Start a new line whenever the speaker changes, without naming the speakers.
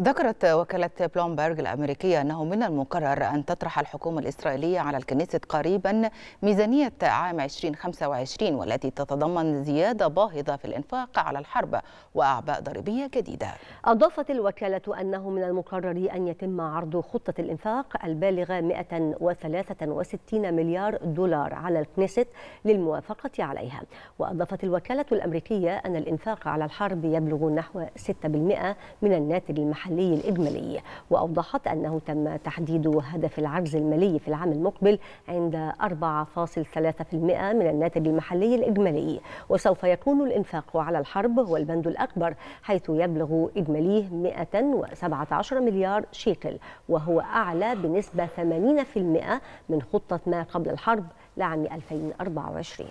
ذكرت وكالة بلومبرج الأمريكية أنه من المقرر أن تطرح الحكومة الإسرائيلية على الكنيسة قريبا ميزانية عام 2025 والتي تتضمن زيادة باهظة في الإنفاق على الحرب وأعباء ضريبية جديدة أضافت
الوكالة أنه من المقرر أن يتم عرض خطة الإنفاق البالغة 163 مليار دولار على الكنيسة للموافقة عليها وأضافت الوكالة الأمريكية أن الإنفاق على الحرب يبلغ نحو 6% من الناتج المحلي المحلي الإجمالي وأوضحت أنه تم تحديد هدف العجز المالي في العام المقبل عند 4.3% من الناتج المحلي الإجمالي وسوف يكون الإنفاق على الحرب هو البند الأكبر حيث يبلغ إجماليه 117 مليار شيكل وهو أعلى بنسبة 80% من خطة ما قبل الحرب لعام 2024